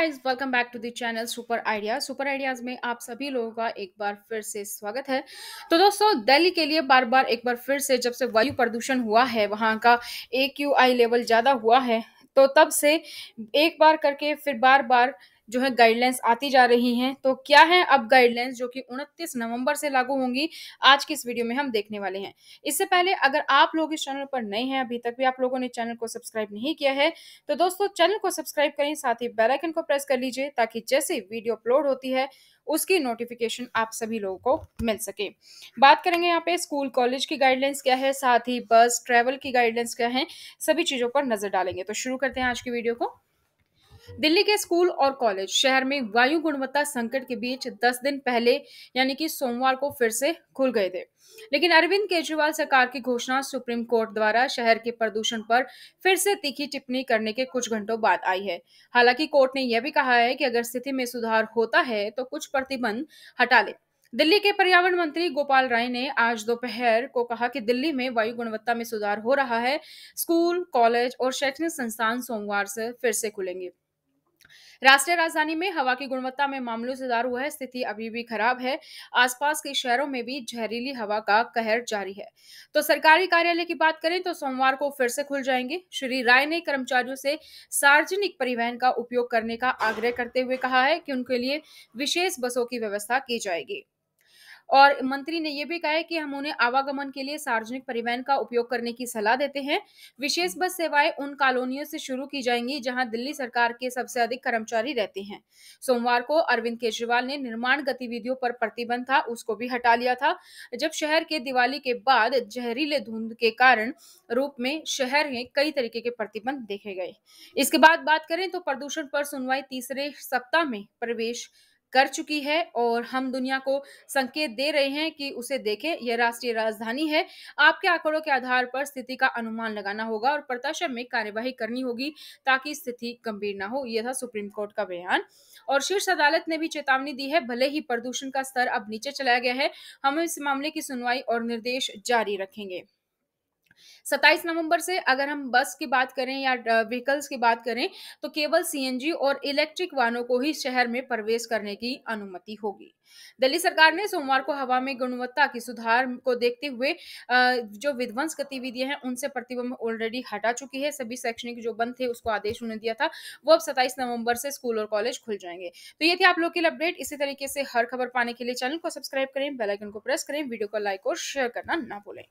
guys welcome back to the channel super idea super ideas में आप सभी लोगों का एक बार फिर से स्वागत है तो दोस्तों दिल्ली के लिए बार बार एक बार फिर से जब से वायु प्रदूषण हुआ है वहाँ का ए लेवल ज़्यादा हुआ है तो तब से एक बार करके फिर बार बार जो है गाइडलाइंस आती जा रही हैं तो क्या है अब गाइडलाइंस जो कि 29 नवंबर से लागू होंगी आज की इस वीडियो में हम देखने वाले हैं इससे पहले अगर आप लोग इस चैनल पर नए हैं अभी तक भी आप लोगों ने चैनल को सब्सक्राइब नहीं किया है तो दोस्तों चैनल को सब्सक्राइब करें साथ ही बेलाइकन को प्रेस कर लीजिए ताकि जैसे वीडियो अपलोड होती है उसकी नोटिफिकेशन आप सभी लोगों को मिल सके बात करेंगे यहाँ पे स्कूल कॉलेज की गाइडलाइंस क्या है साथ ही बस ट्रैवल की गाइडलाइंस क्या है सभी चीज़ों पर नजर डालेंगे तो शुरू करते हैं आज की वीडियो को दिल्ली के स्कूल और कॉलेज शहर में वायु गुणवत्ता संकट के बीच 10 दिन पहले यानी कि सोमवार को फिर से खुल गए थे लेकिन अरविंद केजरीवाल सरकार की घोषणा सुप्रीम कोर्ट द्वारा शहर के प्रदूषण पर फिर से तीखी टिप्पणी करने के कुछ घंटों बाद आई है हालांकि कोर्ट ने यह भी कहा है कि अगर स्थिति में सुधार होता है तो कुछ प्रतिबंध हटा ले दिल्ली के पर्यावरण मंत्री गोपाल राय ने आज दोपहर को कहा कि दिल्ली में वायु गुणवत्ता में सुधार हो रहा है स्कूल कॉलेज और शैक्षणिक संस्थान सोमवार से फिर से खुलेंगे राष्ट्रीय राजधानी में हवा की गुणवत्ता में मामूली सुधार हुआ है स्थिति अभी भी खराब है आसपास के शहरों में भी जहरीली हवा का कहर जारी है तो सरकारी कार्यालय की बात करें तो सोमवार को फिर से खुल जाएंगे श्री राय ने कर्मचारियों से सार्वजनिक परिवहन का उपयोग करने का आग्रह करते हुए कहा है कि उनके लिए विशेष बसों की व्यवस्था की जाएगी और मंत्री ने यह भी कहा है कि हम उन्हें आवागमन के लिए सार्वजनिक परिवहन का उपयोग करने की सलाह देते हैं विशेष बस सेवाएं उन कॉलोनियों से शुरू की जाएंगी जहां दिल्ली सरकार के सबसे अधिक कर्मचारी रहते हैं सोमवार को अरविंद केजरीवाल ने निर्माण गतिविधियों पर प्रतिबंध था उसको भी हटा लिया था जब शहर के दिवाली के बाद जहरीले धुंध के कारण रूप में शहर में कई तरीके के प्रतिबंध देखे गए इसके बाद बात करें तो प्रदूषण पर सुनवाई तीसरे सप्ताह में प्रवेश कर चुकी है और हम दुनिया को संकेत दे रहे हैं कि उसे देखें यह राष्ट्रीय राजधानी है आपके आंकड़ों के आधार पर स्थिति का अनुमान लगाना होगा और प्रत्याशम में कार्यवाही करनी होगी ताकि स्थिति गंभीर ना हो यह था सुप्रीम कोर्ट का बयान और शीर्ष अदालत ने भी चेतावनी दी है भले ही प्रदूषण का स्तर अब नीचे चलाया गया है हम इस मामले की सुनवाई और निर्देश जारी रखेंगे सत्ताईस नवंबर से अगर हम बस की बात करें या व्हीकल्स की बात करें तो केवल सीएनजी और इलेक्ट्रिक वाहनों को ही शहर में प्रवेश करने की अनुमति होगी दिल्ली सरकार ने सोमवार को हवा में गुणवत्ता की सुधार को देखते हुए जो विध्वंस गतिविधियां हैं उनसे प्रतिबंध ऑलरेडी हटा चुकी है सभी शैक्षणिक जो बंद थे उसको आदेश उन्हें दिया था वो अब सत्ताईस नवंबर से स्कूल और कॉलेज खुल जाएंगे तो ये थी आप लोग के लिए अपडेट इसी तरीके से हर खबर पाने के लिए चैनल को सब्सक्राइब करें बेलाइकन को प्रेस करें वीडियो को लाइक और शेयर करना ना भूलें